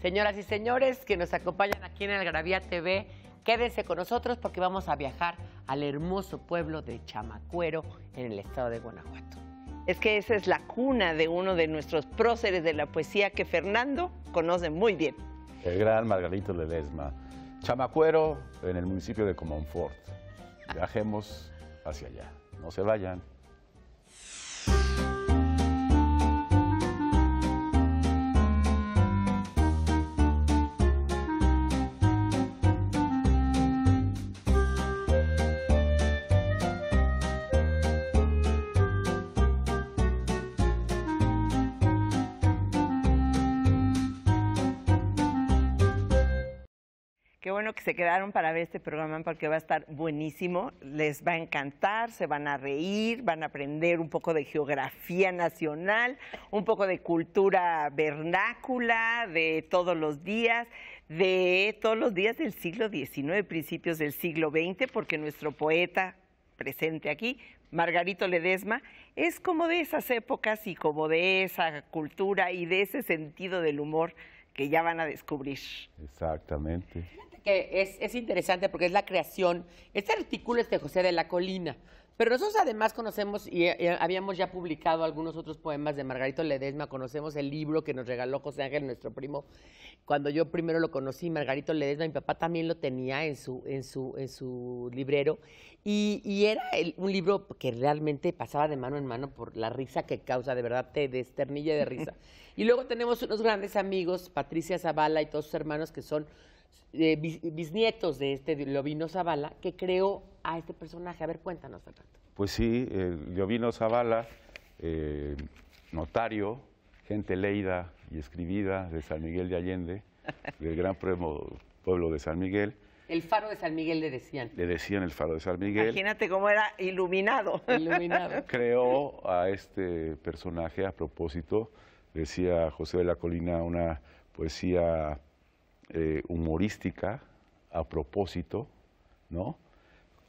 Señoras y señores que nos acompañan aquí en Algravía TV, quédense con nosotros porque vamos a viajar al hermoso pueblo de Chamacuero en el estado de Guanajuato. Es que esa es la cuna de uno de nuestros próceres de la poesía que Fernando conoce muy bien. El gran Margarito Ledesma. Chamacuero en el municipio de Comonfort. Ah. Viajemos hacia allá. No se vayan. se quedaron para ver este programa porque va a estar buenísimo, les va a encantar, se van a reír, van a aprender un poco de geografía nacional, un poco de cultura vernácula de todos los días, de todos los días del siglo XIX, principios del siglo XX, porque nuestro poeta presente aquí, Margarito Ledesma, es como de esas épocas y como de esa cultura y de ese sentido del humor que ya van a descubrir. Exactamente que es, interesante porque es la creación. Este artículo es de José de la Colina, pero nosotros además conocemos y, eh, eh, habíamos ya publicado algunos otros poemas de Margarito Ledesma, conocemos el libro que nos regaló José Ángel, nuestro primo. Cuando yo primero lo conocí, Margarito Ledesma, mi papá también lo tenía en su, librero. Y, era un libro que realmente pasaba de mano en mano por la risa que causa, de verdad te desternilla de risa. y luego tenemos unos grandes amigos, Patricia Zavala y todos sus hermanos, que son eh, bisnietos de este Lobino Zavala, que creó a este personaje. A ver, cuéntanos, rato Pues sí, eh, Leovino Zavala, notario, gente leída y escribida de San Miguel de Allende, del gran pueblo de San Miguel. El faro de San Miguel le decían. Le decían el faro de San Miguel. Imagínate cómo era iluminado. Iluminado. Creó a este personaje a propósito, decía José de la Colina, una poesía eh, humorística a propósito, ¿no?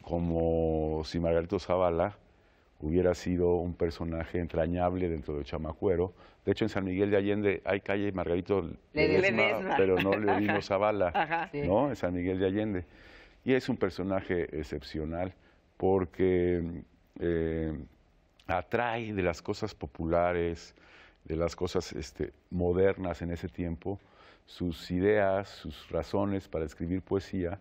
Como si Margarito Zavala hubiera sido un personaje entrañable dentro de Chamacuero. De hecho, en San Miguel de Allende hay calle Margarito pero no le vino Zavala, En San Miguel de Allende. Y es un personaje excepcional porque eh, atrae de las cosas populares, de las cosas este, modernas en ese tiempo, sus ideas, sus razones para escribir poesía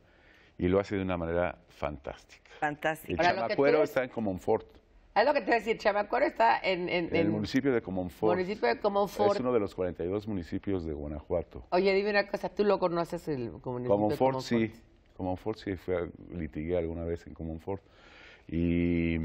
y lo hace de una manera fantástica. Fantástico. El Chamacuero está en Comonfort. Es lo que te voy a decir, Chamacuero está en... En, el municipio de Comonfort. Municipio de Comonfort. Es uno de los 42 municipios de Guanajuato. Oye, dime una cosa, ¿tú lo conoces el municipio Comonfort, de Comonfort? sí. Comonfort sí, fue, litigué alguna vez en Comonfort. Y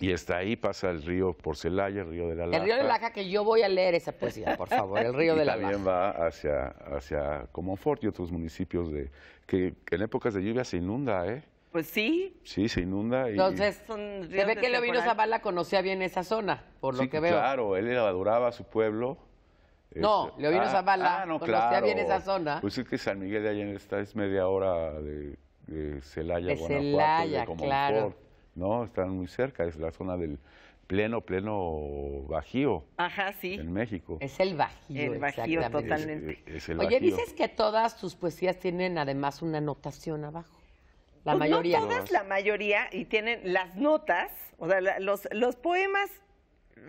y está ahí, pasa el río por Celaya, el río de la Laja. El río de la Laja, que yo voy a leer esa poesía, por favor, el río de la Laja. también va hacia, hacia Comonfort y otros municipios de que en épocas de lluvia se inunda, ¿eh? Pues sí. Sí, se inunda. Entonces, son se ve que Leovino Zavala conocía bien esa zona, por lo que veo. claro, él adoraba su pueblo. No, este, Leovino ah, Zavala ah, conocía bien esa zona. Pues es que San Miguel de Allende está, es media hora de, de Celaya, Guanajuato, Celaya, de Comonfort. Claro. ¿no? Están muy cerca, es la zona del pleno, pleno bajío. Ajá, sí. En México. Es el bajío. El bajío, totalmente. Oye, dices que todas tus poesías tienen además una anotación abajo. La pues mayoría. No todas, la mayoría, y tienen las notas, o sea, los, los poemas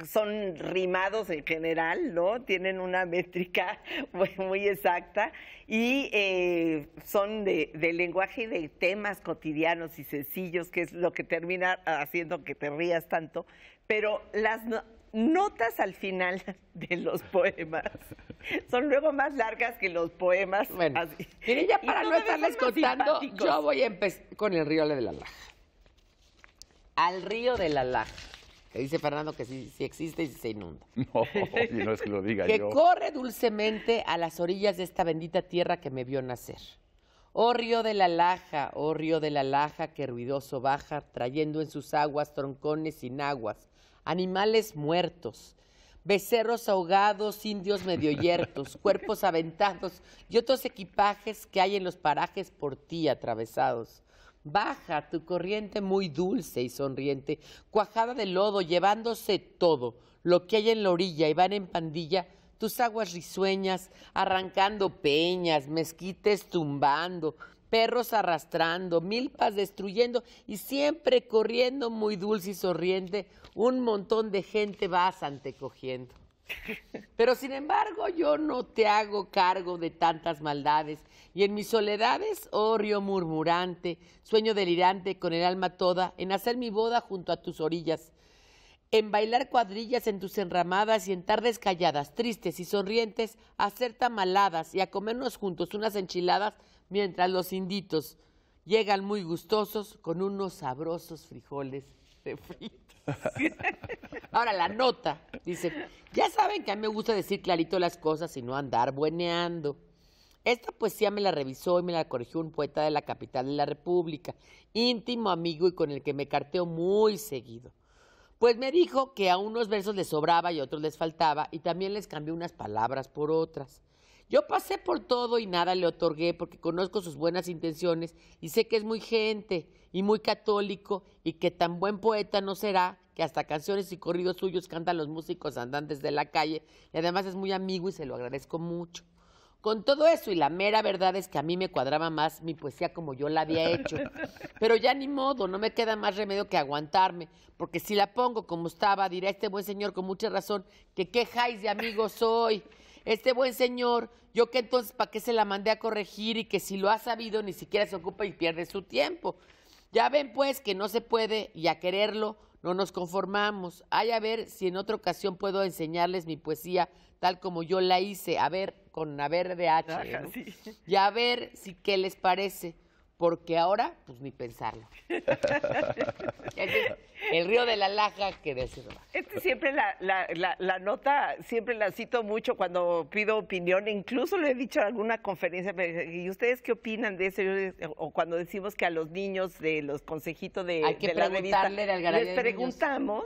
son rimados en general, ¿no? Tienen una métrica muy, exacta y eh, son de, lenguaje de temas cotidianos y sencillos, que es lo que termina haciendo que te rías tanto, pero las notas al final de los poemas son luego más largas que los poemas. Bueno, así. ya para no estarles contando, yo voy a empezar con el río de la Laja. Al río de la Laja dice Fernando que si existe y se inunda. No, no es que lo diga yo. Que corre dulcemente a las orillas de esta bendita tierra que me vio nacer. Oh río de la Laja, oh río de la Laja, que ruidoso baja, trayendo en sus aguas troncones sin aguas, animales muertos, becerros ahogados, indios medio yertos, cuerpos aventados y otros equipajes que hay en los parajes por ti atravesados. Baja tu corriente muy dulce y sonriente, cuajada de lodo, llevándose todo lo que hay en la orilla y van en pandilla tus aguas risueñas, arrancando peñas, mezquites tumbando, perros arrastrando, milpas destruyendo y siempre corriendo muy dulce y sonriente, un montón de gente vas cogiendo. Pero sin embargo yo no te hago cargo de tantas maldades y en mis soledades, oh río murmurante, sueño delirante con el alma toda, en hacer mi boda junto a tus orillas, en bailar cuadrillas en tus enramadas y en tardes calladas, tristes y sonrientes, a hacer tamaladas y a comernos juntos unas enchiladas mientras los inditos llegan muy gustosos con unos sabrosos frijoles de frito. Ahora la nota, dice, ya saben que a mí me gusta decir clarito las cosas y no andar bueneando. Esta poesía me la revisó y me la corrigió un poeta de la capital de la República, íntimo amigo y con el que me carteo muy seguido. Pues me dijo que a unos versos les sobraba y a otros les faltaba y también les cambió unas palabras por otras. Yo pasé por todo y nada le otorgué porque conozco sus buenas intenciones y sé que es muy gente y muy católico y que tan buen poeta no será que hasta canciones y corridos suyos cantan los músicos andantes de la calle y además es muy amigo y se lo agradezco mucho con todo eso. Y la mera verdad es que a mí me cuadraba más mi poesía como yo la había hecho. Pero ya ni modo, no me queda más remedio que aguantarme, porque si la pongo como estaba, dirá este buen señor con mucha razón que qué de amigo soy. Este buen señor, yo que entonces, ¿para qué se la mandé a corregir? Y que si lo ha sabido, ni siquiera se ocupa y pierde su tiempo. Ya ven pues que no se puede y a quererlo no nos conformamos. Hay a ver si en otra ocasión puedo enseñarles mi poesía tal como yo la hice. A ver, con haber de H, y a ver si qué les parece, porque ahora, pues ni pensarlo. el río de la Laja que decirlo. Este siempre la, la, la, nota, siempre la cito mucho cuando pido opinión, incluso le he dicho en alguna conferencia, ¿y ustedes qué opinan de eso? O cuando decimos que a los niños de los consejitos de, la revista, les preguntamos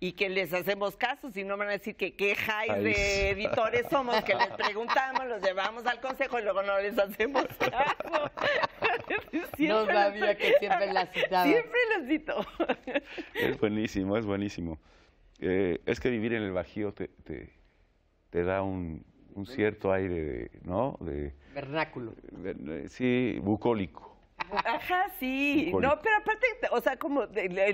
y que les hacemos caso, si no van a decir que qué high de editores somos, que les preguntamos, los llevamos al consejo y luego no les hacemos caso. no sabía que siempre las citaba. Siempre cito. Es buenísimo, es buenísimo. Eh, es que vivir en el Bajío te, te, da un, cierto aire, de, ¿no? De, Vernáculo. sí, bucólico. Ajá, sí. No, pero aparte, o sea, como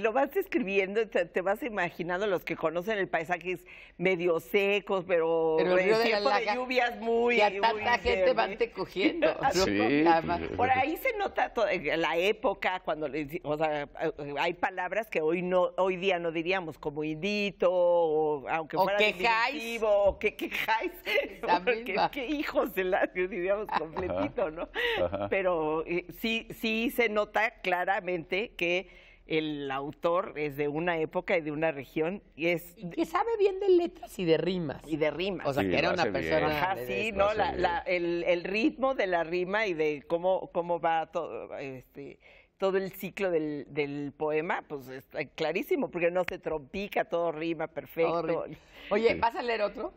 lo vas escribiendo, te, vas imaginando los que conocen el paisaje es medio secos, pero, pero el, tiempo de, lluvias muy... Y a tanta gente te cogiendo. Pues, Por ahí se nota la época, cuando o sea, hay palabras que hoy no hoy día no diríamos, como indito, o aunque o fuera o que quejáis. Porque qué hijos de la, diríamos completito, ¿no? Pero eh, sí, sí se nota claramente que el autor es de una época y de una región y es que sabe bien de letras y de rimas y de rimas o sea que era una persona Ajá, sí no el, ritmo de la rima y de cómo cómo va todo este todo el ciclo del, poema, pues está clarísimo, porque no se trompica, todo rima perfecto. Oye, ¿vas a leer otro?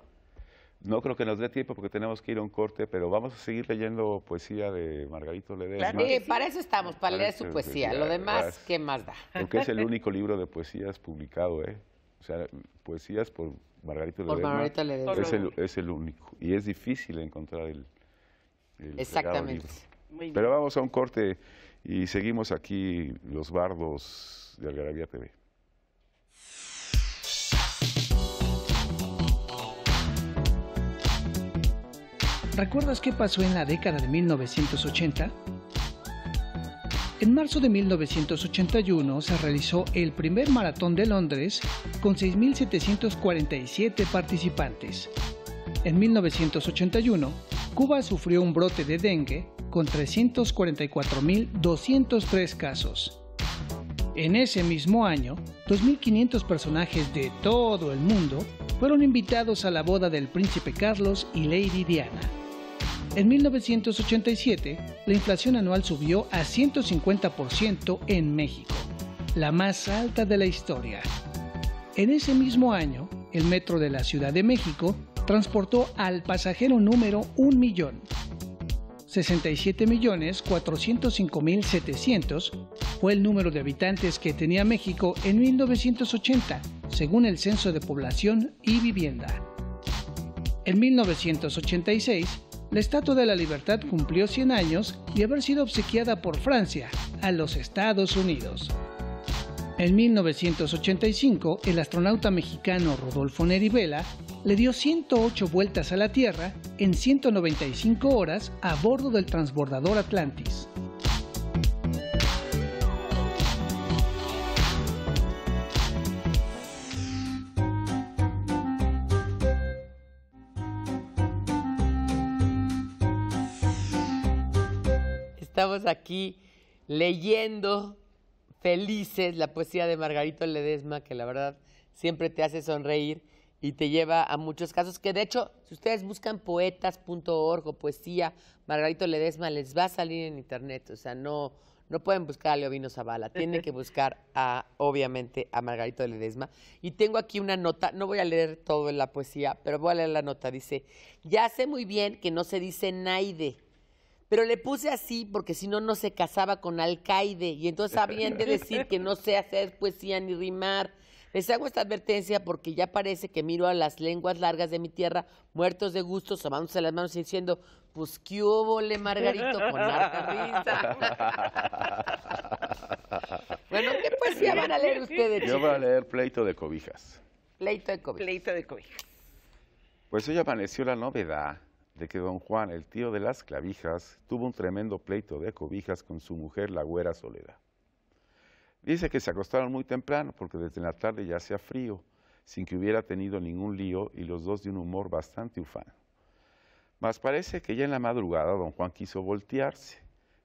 No creo que nos dé tiempo porque tenemos que ir a un corte, pero vamos a seguir leyendo poesía de Margarito Ledesma. para eso estamos, para, leer su poesía. Lo demás, ¿qué más da? Porque es el único libro de poesías publicado, ¿eh? O sea, poesías por Margarito por Es el, único. Y es difícil encontrar el, Exactamente. Pero vamos a un corte y seguimos aquí los bardos de Algarabía TV. ¿Recuerdas qué pasó en la década de 1980? En marzo de 1981 se realizó el primer maratón de Londres con 6.747 participantes. En 1981, Cuba sufrió un brote de dengue con 344.203 casos. En ese mismo año, 2.500 personajes de todo el mundo fueron invitados a la boda del príncipe Carlos y Lady Diana. En 1987, la inflación anual subió a 150% en México, la más alta de la historia. En ese mismo año, el metro de la Ciudad de México transportó al pasajero número 1 millón. 67.405.700 fue el número de habitantes que tenía México en 1980, según el Censo de Población y Vivienda. En 1986, la Estatua de la Libertad cumplió 100 años y haber sido obsequiada por Francia a los Estados Unidos. En 1985, el astronauta mexicano Rodolfo Neri le dio 108 vueltas a la Tierra en 195 horas a bordo del transbordador Atlantis. aquí leyendo felices la poesía de Margarito Ledesma, que la verdad siempre te hace sonreír y te lleva a muchos casos que de hecho, si ustedes buscan poetas.org o poesía Margarito Ledesma, les va a salir en internet, o sea, no, no pueden buscar a Leovino Zavala, tienen que buscar a, obviamente, a Margarito Ledesma. Y tengo aquí una nota, no voy a leer toda la poesía, pero voy a leer la nota, dice, ya sé muy bien que no se dice Naide, pero le puse así porque si no, no se casaba con alcaide. Y entonces habían de decir que no sé hacer poesía ni rimar. Les hago esta advertencia porque ya parece que miro a las lenguas largas de mi tierra, muertos de gusto, amándose las manos y diciendo, pues qué hubo, le Margarito, con harta bueno, ¿qué poesía van a leer ustedes? Yo voy a leer Pleito de Cobijas. Pleito de Cobijas. Pleito de Cobijas. Pues hoy apareció la novedad de que don Juan, el tío de las clavijas, tuvo un tremendo pleito de cobijas con su mujer, la güera Soledad. Dice que se acostaron muy temprano porque desde la tarde ya hacía frío, sin que hubiera tenido ningún lío y los dos de un humor bastante ufano. Mas parece que ya en la madrugada don Juan quiso voltearse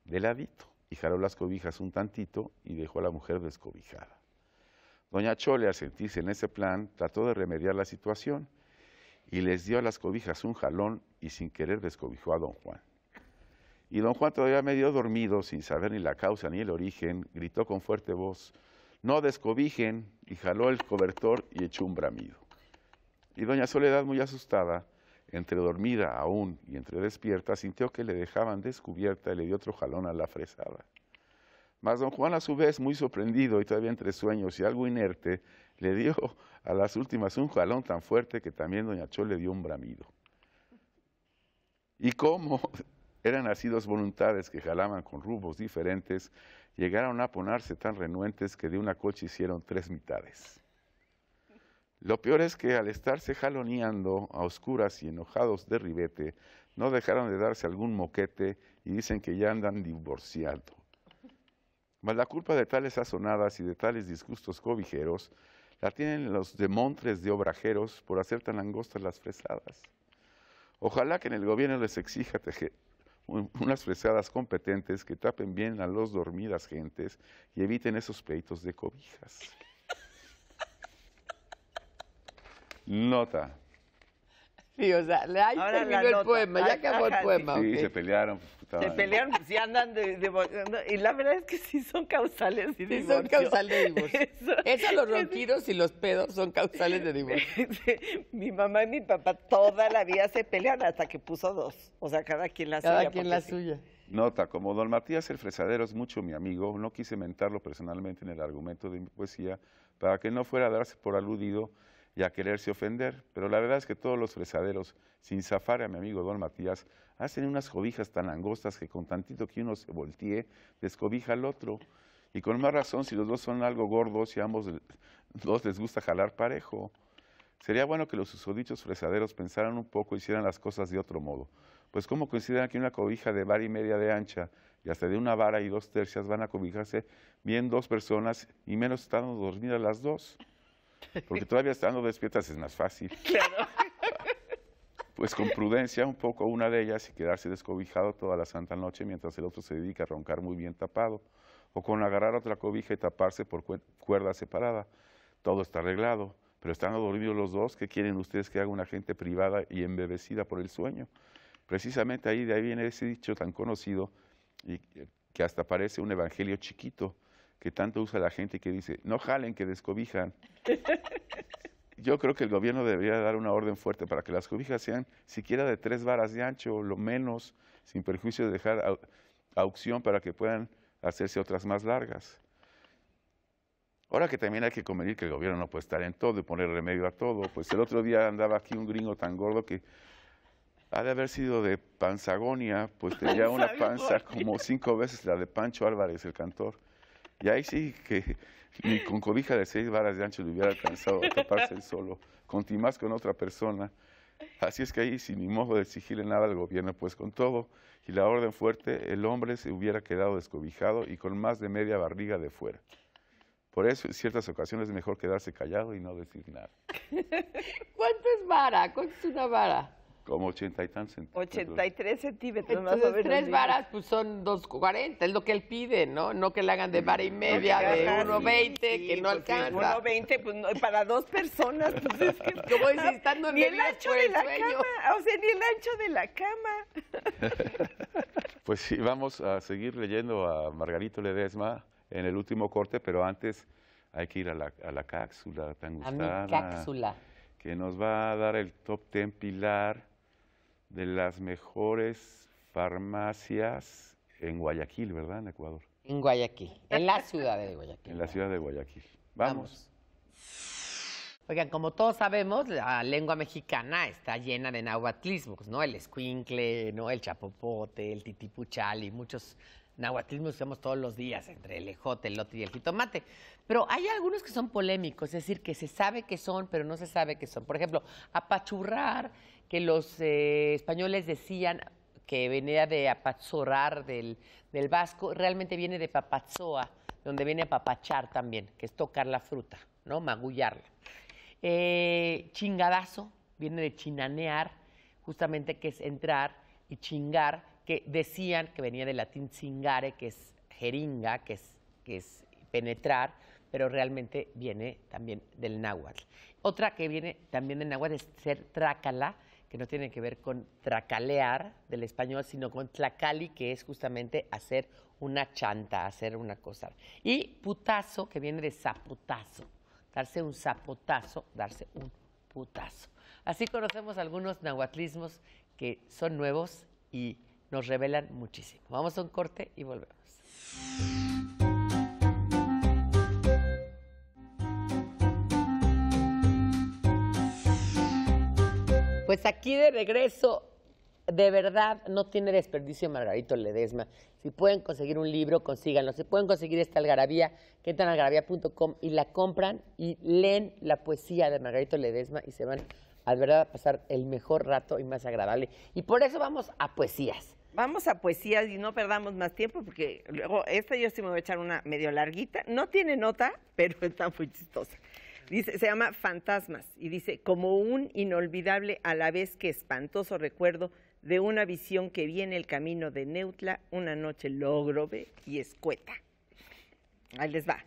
de ladito y jaló las cobijas un tantito y dejó a la mujer descobijada. Doña Chole, al sentirse en ese plan, trató de remediar la situación y les dio a las cobijas un jalón y sin querer descobijó a don Juan. Y don Juan todavía medio dormido, sin saber ni la causa ni el origen, gritó con fuerte voz, no descobijen, y jaló el cobertor y echó un bramido. Y doña Soledad, muy asustada, entre dormida aún y entre despierta, sintió que le dejaban descubierta y le dio otro jalón a la fresada. Mas don Juan, a su vez, muy sorprendido y todavía entre sueños y algo inerte, le dio a las últimas un jalón tan fuerte que también doña Chol le dio un bramido. Y como eran así dos voluntades que jalaban con rubos diferentes, llegaron a ponerse tan renuentes que de una coche hicieron tres mitades. Lo peor es que al estarse jaloneando a oscuras y enojados de ribete, no dejaron de darse algún moquete y dicen que ya andan divorciados la culpa de tales sazonadas y de tales disgustos cobijeros la tienen los demontres de obrajeros por hacer tan angostas las fresadas. Ojalá que en el gobierno les exija unas fresadas competentes que tapen bien a los dormidas gentes y eviten esos pleitos de cobijas. Nota. Sí, o sea, ahí terminó el poema, ya acabó el poema. Sí, se pelearon se pelean, si andan de, Y la verdad es que sí son causales de sí son causales de divorcio. Eso, los ronquidos y los pedos son causales de divorcio. mi mamá y mi papá toda la vida se pelean hasta que puso dos. O sea, cada quien la suya. Cada quien la suya. Nota, como don Matías el Fresadero es mucho mi amigo, no quise mentarlo personalmente en el argumento de mi poesía para que no fuera a darse por aludido y a quererse ofender. Pero la verdad es que todos los fresaderos, sin zafar a mi amigo don Matías, hacen unas cobijas tan angostas que con tantito que uno se voltee, descobija al otro. Y con más razón, si los dos son algo gordos y a ambos dos les gusta jalar parejo. Sería bueno que los susodichos fresaderos pensaran un poco y hicieran las cosas de otro modo. Pues cómo consideran que una cobija de vara y media de ancha y hasta de una vara y dos tercias van a cobijarse bien dos personas y menos estando dormidas las dos. Porque todavía estando despiertas es más fácil. Claro. Pues con prudencia un poco una de ellas y quedarse descobijado toda la santa noche mientras el otro se dedica a roncar muy bien tapado, o con agarrar otra cobija y taparse por cuerda separada. Todo está arreglado, pero estando dormidos los dos, ¿qué quieren ustedes que haga una gente privada y embebecida por el sueño? Precisamente ahí de ahí viene ese dicho tan conocido y que hasta parece un evangelio chiquito, que tanto usa la gente que dice, no jalen que descobijan. Yo creo que el gobierno debería dar una orden fuerte para que las cobijas sean siquiera de tres varas de ancho, lo menos, sin perjuicio de dejar a opción para que puedan hacerse otras más largas. Ahora que también hay que convenir que el gobierno no puede estar en todo y poner remedio a todo, pues el otro día andaba aquí un gringo tan gordo que ha de haber sido de Panzagonia, pues tenía una panza como cinco veces la de Pancho Álvarez, el cantor. Y ahí sí que ni con cobija de seis varas de ancho le hubiera alcanzado a taparse el solo, con más con otra persona. Así es que ahí, sin ni modo de exigirle nada al gobierno, pues con todo y la orden fuerte, el hombre se hubiera quedado descobijado y con más de media barriga de fuera. Por eso, en ciertas ocasiones es mejor quedarse callado y no decir nada. ¿Cuánto es vara? ¿Cuánto es una vara? Como ochenta y tantos centímetros. 83 centímetros más o menos. Tres varas pues son dos cuarenta, es lo que él pide, ¿no? No que le hagan de vara y mm, media, de pues uno veinte, que pues, no alcanza. veinte, pues para dos personas, pues es que... voy estando en Ni el ancho de la cama, o sea, ni el ancho de la cama. Pues sí, vamos a seguir leyendo a Margarito Ledesma en el último corte, pero antes hay que ir a la, cápsula tan gustada. A mi cápsula. Que nos va a dar el top ten pilar de las mejores farmacias en Guayaquil, ¿verdad? En Ecuador. En Guayaquil, en la ciudad de Guayaquil. En la ciudad de Guayaquil. Vamos. Oigan, como todos sabemos, la lengua mexicana está llena de nahuatlismos, ¿no? El escuincle, ¿no? El chapopote, el titipuchal y muchos nahuatlismos que usamos todos los días, entre el ejote, el lote y el jitomate. Pero hay algunos que son polémicos, es decir, que se sabe que son, pero no se sabe que son. Por ejemplo, apachurrar, que los eh, españoles decían que venía de apachurrar del, vasco, realmente viene de papazoa, donde viene papachar también, que es tocar la fruta, ¿no? Magullarla. Eh, chingadazo, viene de chinanear, justamente que es entrar y chingar, que decían que venía del latín chingare, que es jeringa, que es penetrar pero realmente viene también del náhuatl. Otra que viene también del náhuatl es ser trácala, que no tiene que ver con tracalear del español, sino con tlacali, que es justamente hacer una chanta, hacer una cosa. Y putazo, que viene de zapotazo, darse un zapotazo, darse un putazo. Así conocemos algunos nahuatlismos que son nuevos y nos revelan muchísimo. Vamos a un corte y volvemos. Pues aquí de regreso, de verdad, no tiene desperdicio Margarito Ledesma. Si pueden conseguir un libro, consíganlo. Si pueden conseguir esta algarabía, que entran a algarabía.com y la compran y leen la poesía de Margarito Ledesma y se van a verdad a pasar el mejor rato y más agradable. Y por eso vamos a poesías. Vamos a poesías y no perdamos más tiempo porque luego esta yo sí me voy a echar una medio larguita. No tiene nota, pero está muy chistosa se llama Fantasmas y dice, como un inolvidable a la vez que espantoso recuerdo de una visión que vi en el camino de Neutla una noche lógrobe y escueta. Ahí les va.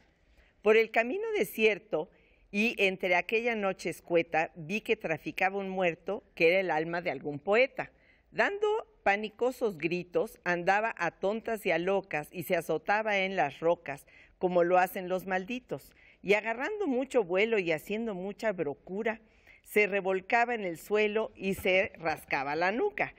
Por el camino desierto y entre aquella noche escueta vi que traficaba un muerto que era el alma de algún poeta. Dando panicosos gritos, andaba a tontas y a locas y se azotaba en las rocas, como lo hacen los malditos y agarrando mucho vuelo y haciendo mucha brocura, se revolcaba en el suelo y se rascaba la nuca.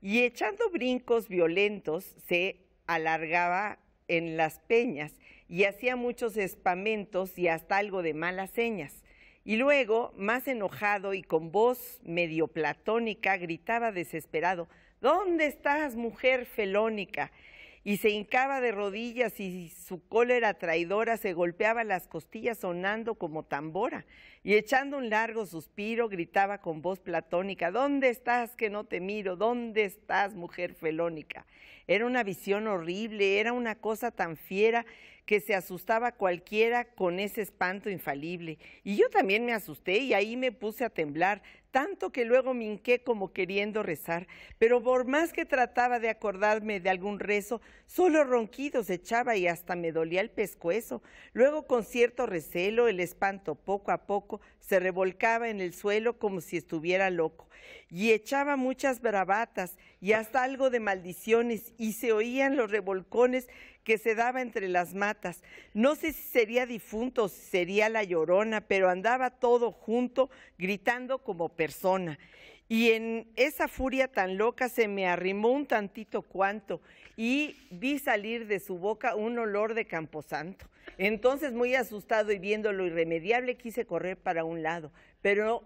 Y echando brincos violentos, se alargaba en las peñas y hacía muchos espamentos y hasta algo de malas señas. Y luego, más enojado y con voz medio platónica, gritaba desesperado, ¿Dónde estás, mujer felónica? y se hincaba de rodillas y su cólera traidora se golpeaba las costillas sonando como tambora y echando un largo suspiro gritaba con voz platónica, ¿dónde estás que no te miro? ¿Dónde estás, mujer felónica? Era una visión horrible, era una cosa tan fiera que se asustaba cualquiera con ese espanto infalible. Y yo también me asusté y ahí me puse a temblar, tanto que luego me hinqué como queriendo rezar. Pero por más que trataba de acordarme de algún rezo, solo ronquidos echaba y hasta me dolía el pescuezo. Luego con cierto recelo el espanto poco a poco se revolcaba en el suelo como si estuviera loco. Y echaba muchas bravatas y hasta algo de maldiciones y se oían los revolcones que se daba entre las matas. No sé si sería difunto o si sería la llorona, pero andaba todo junto gritando como persona. Y en esa furia tan loca se me arrimó un tantito cuanto y vi salir de su boca un olor de camposanto. Entonces, muy asustado y viendo lo irremediable, quise correr para un lado, pero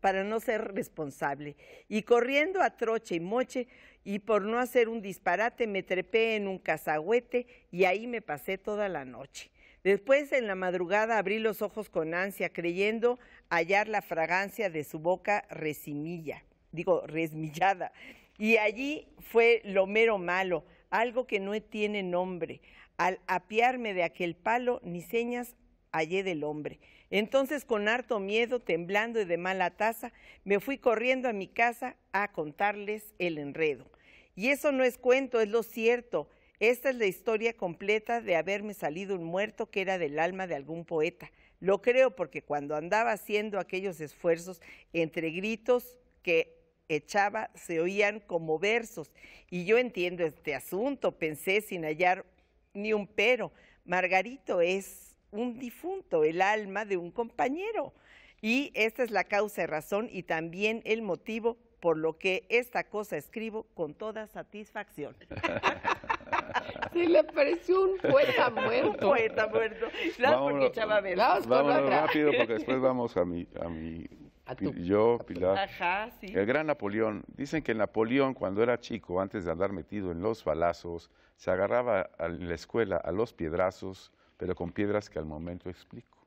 para no ser responsable. Y corriendo a troche y moche, y por no hacer un disparate, me trepé en un cazagüete, y ahí me pasé toda la noche. Después, en la madrugada, abrí los ojos con ansia, creyendo hallar la fragancia de su boca resimilla, digo, resmillada. Y allí fue lo mero malo, algo que no tiene nombre. Al apiarme de aquel palo, ni señas hallé del hombre. Entonces, con harto miedo, temblando y de mala taza, me fui corriendo a mi casa a contarles el enredo. Y eso no es cuento, es lo cierto. Esta es la historia completa de haberme salido un muerto que era del alma de algún poeta. Lo creo porque cuando andaba haciendo aquellos esfuerzos entre gritos que echaba se oían como versos. Y yo entiendo este asunto, pensé sin hallar ni un pero. Margarito es un difunto, el alma de un compañero. Y esta es la causa y razón y también el motivo por lo que esta cosa escribo con toda satisfacción. Sí, le pareció un poeta muerto. Un poeta muerto. Vamos rápido porque después vamos a mi, yo, Pilar. El gran Napoleón. Dicen que Napoleón, cuando era chico, antes de andar metido en los balazos, se agarraba a la escuela a los piedrazos, pero con piedras que al momento explico.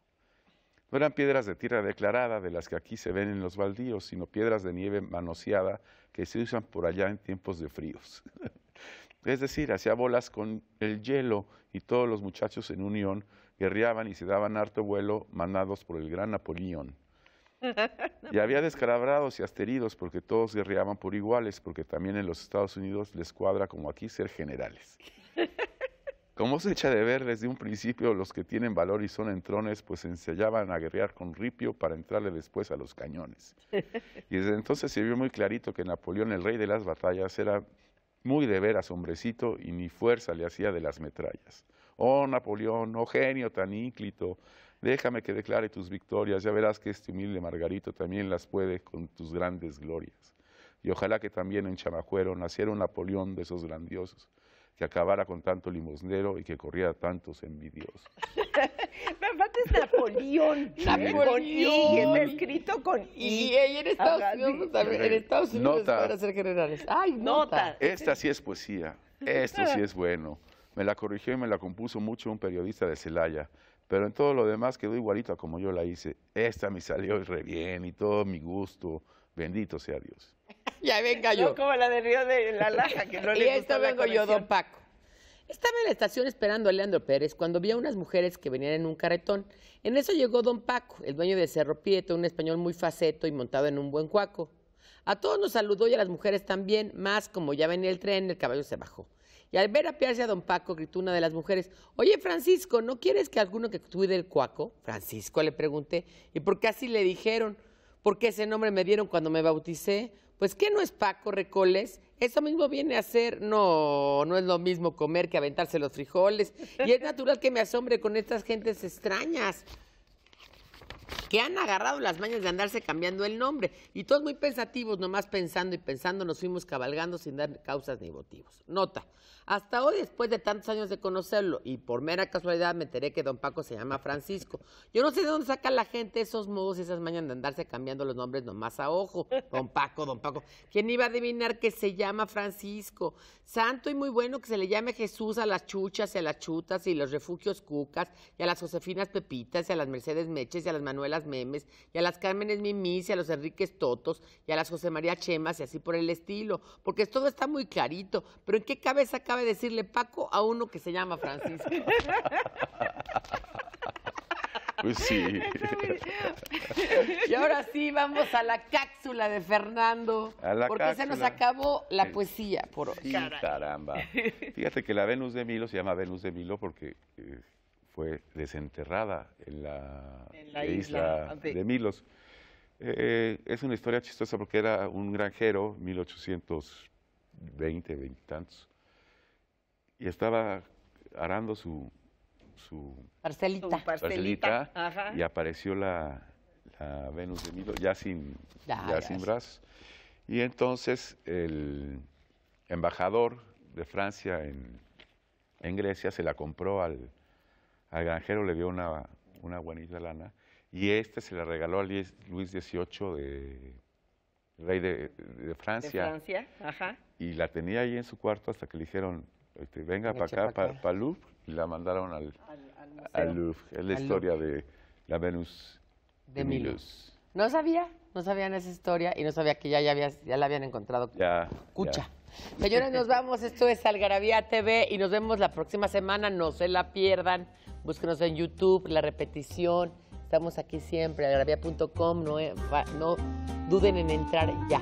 No eran piedras de tierra declarada, de las que aquí se ven en los baldíos, sino piedras de nieve manoseada que se usan por allá en tiempos de fríos. es decir, hacía bolas con el hielo y todos los muchachos en unión guerreaban y se daban harto vuelo mandados por el gran Napoleón. Y había descalabrados y asteridos porque todos guerreaban por iguales, porque también en los Estados Unidos les cuadra como aquí ser generales. Como se echa de ver desde un principio, los que tienen valor y son entrones, pues ensayaban a guerrear con ripio para entrarle después a los cañones. Y desde entonces se vio muy clarito que Napoleón, el rey de las batallas, era muy de veras hombrecito y ni fuerza le hacía de las metrallas. Oh Napoleón, oh genio tan ínclito, déjame que declare tus victorias, ya verás que este humilde Margarito también las puede con tus grandes glorias. Y ojalá que también en Chamajuero naciera un Napoleón de esos grandiosos, que acabara con tanto limosnero y que corriera tantos envidiosos. Me falta es Napoleón. Napoleón. escrito con I. Y, en Estados Unidos para ser generales. Ay, nota. Esta sí es poesía, esto sí es bueno. Me la corrigió y me la compuso mucho un periodista de Celaya, pero en todo lo demás quedó igualita como yo la hice. Esta me salió re bien y todo mi gusto, bendito sea Dios. ya venga yo. No como la de Río de la Laja, que no le Y esto vengo yo, don Paco. Estaba en la estación esperando a Leandro Pérez cuando vi a unas mujeres que venían en un carretón. En eso llegó don Paco, el dueño de Cerro Pieto, un español muy faceto y montado en un buen cuaco. A todos nos saludó y a las mujeres también, más como ya venía el tren, el caballo se bajó. Y al ver apearse a don Paco, gritó una de las mujeres, oye Francisco, ¿no quieres que alguno que cuide el cuaco? Francisco le pregunté, ¿y por qué así le dijeron? ¿Por qué ese nombre me dieron cuando me bauticé? Pues, ¿qué no es Paco Recoles? Eso mismo viene a ser, no, no es lo mismo comer que aventarse los frijoles. Y es natural que me asombre con estas gentes extrañas que han agarrado las mañas de andarse cambiando el nombre. Y todos muy pensativos, nomás pensando y pensando, nos fuimos cabalgando sin dar causas ni motivos. Nota, hasta hoy, después de tantos años de conocerlo, y por mera casualidad me enteré que don Paco se llama Francisco. Yo no sé de dónde saca la gente esos modos y esas mañas de andarse cambiando los nombres nomás a ojo. Don Paco, don Paco. ¿Quién iba a adivinar que se llama Francisco? Santo y muy bueno que se le llame Jesús a las chuchas y a las chutas y los refugios cucas y a las Josefinas Pepitas y a las Mercedes Meches y a las Manuelas Memes, y a las Cármenes Mimis, y a los Enriques Totos, y a las José María Chemas, y así por el estilo, porque todo está muy clarito. Pero ¿en qué cabeza cabe decirle Paco a uno que se llama Francisco? Pues sí. Y ahora sí, vamos a la cápsula de Fernando. porque se nos acabó la poesía por hoy. caramba. Fíjate que la Venus de Milo se llama Venus de Milo porque eh, fue desenterrada en la, isla, de Milos. Eh, es una historia chistosa porque era un granjero, 1820, 20 y tantos, y estaba arando su, parcelita, y apareció la, Venus de Milos, ya sin, brazos. Y entonces el embajador de Francia en Grecia se la compró al, al granjero le dio una, una de lana y este se la regaló a Luis XVIII de rey de, Francia. ajá. Y la tenía ahí en su cuarto hasta que le dijeron, este, venga para acá, para pa Louvre, y la mandaron al, al, Louvre. Es la historia de la Venus de, Milus. No sabía no sabían esa historia y no sabía que ya, había, ya la habían encontrado. Ya. Cucha. Señores, nos vamos. Esto es Algarabía TV y nos vemos la próxima semana. No se la pierdan. Búsquenos en YouTube, la repetición. Estamos aquí siempre, algarabía.com. No, eh, no duden en entrar ya.